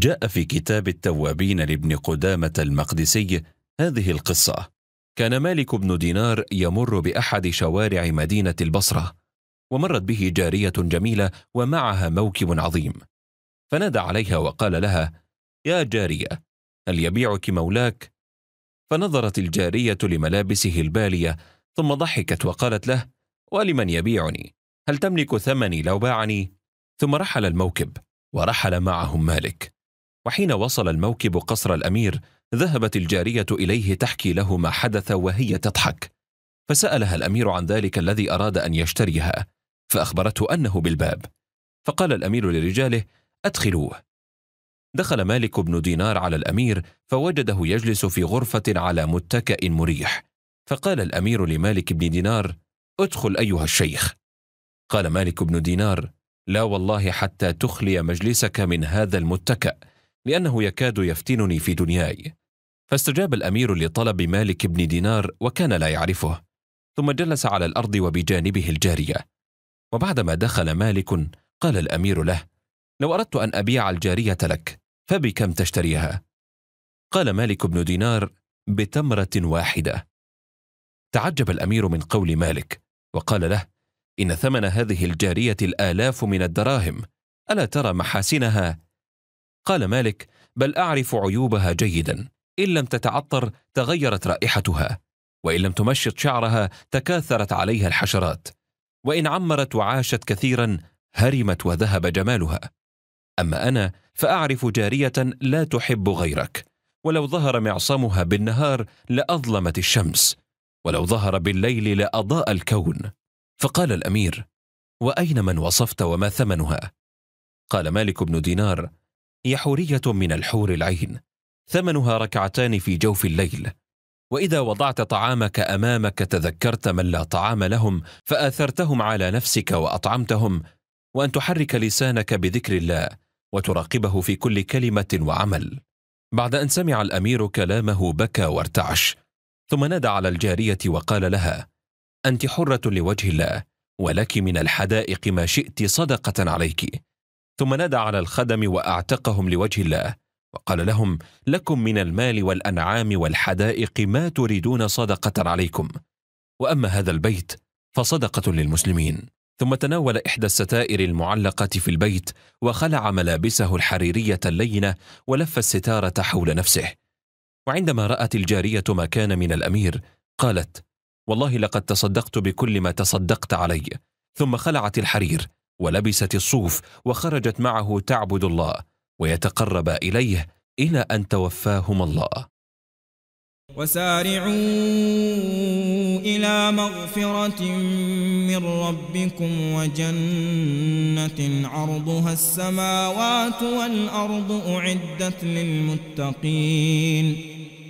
جاء في كتاب التوابين لابن قدامه المقدسي هذه القصه كان مالك بن دينار يمر باحد شوارع مدينه البصره ومرت به جاريه جميله ومعها موكب عظيم فنادى عليها وقال لها يا جاريه هل يبيعك مولاك فنظرت الجاريه لملابسه الباليه ثم ضحكت وقالت له ولمن يبيعني هل تملك ثمني لو باعني ثم رحل الموكب ورحل معهم مالك وحين وصل الموكب قصر الامير ذهبت الجاريه اليه تحكي له ما حدث وهي تضحك فسالها الامير عن ذلك الذي اراد ان يشتريها فاخبرته انه بالباب فقال الامير لرجاله ادخلوه دخل مالك بن دينار على الامير فوجده يجلس في غرفه على متكأ مريح فقال الامير لمالك بن دينار ادخل ايها الشيخ قال مالك بن دينار لا والله حتى تخلي مجلسك من هذا المتكأ لأنه يكاد يفتنني في دنياي فاستجاب الأمير لطلب مالك بن دينار وكان لا يعرفه ثم جلس على الأرض وبجانبه الجارية وبعدما دخل مالك قال الأمير له لو أردت أن أبيع الجارية لك فبكم تشتريها؟ قال مالك بن دينار بتمرة واحدة تعجب الأمير من قول مالك وقال له إن ثمن هذه الجارية الآلاف من الدراهم ألا ترى محاسنها قال مالك بل اعرف عيوبها جيدا ان لم تتعطر تغيرت رائحتها وان لم تمشط شعرها تكاثرت عليها الحشرات وان عمرت وعاشت كثيرا هرمت وذهب جمالها اما انا فاعرف جاريه لا تحب غيرك ولو ظهر معصمها بالنهار لاظلمت الشمس ولو ظهر بالليل لاضاء الكون فقال الامير واين من وصفت وما ثمنها قال مالك بن دينار هي حورية من الحور العين ثمنها ركعتان في جوف الليل واذا وضعت طعامك امامك تذكرت من لا طعام لهم فاثرتهم على نفسك واطعمتهم وان تحرك لسانك بذكر الله وتراقبه في كل كلمه وعمل بعد ان سمع الامير كلامه بكى وارتعش ثم نادى على الجاريه وقال لها انت حره لوجه الله ولك من الحدائق ما شئت صدقه عليك ثم نادى على الخدم واعتقهم لوجه الله وقال لهم لكم من المال والانعام والحدائق ما تريدون صدقه عليكم واما هذا البيت فصدقه للمسلمين ثم تناول احدى الستائر المعلقه في البيت وخلع ملابسه الحريريه اللينه ولف الستاره حول نفسه وعندما رات الجاريه ما كان من الامير قالت والله لقد تصدقت بكل ما تصدقت علي ثم خلعت الحرير ولبست الصوف وخرجت معه تعبد الله ويتقرب إليه إلى أن توفاهما الله وسارعوا إلى مغفرة من ربكم وجنة عرضها السماوات والأرض أعدت للمتقين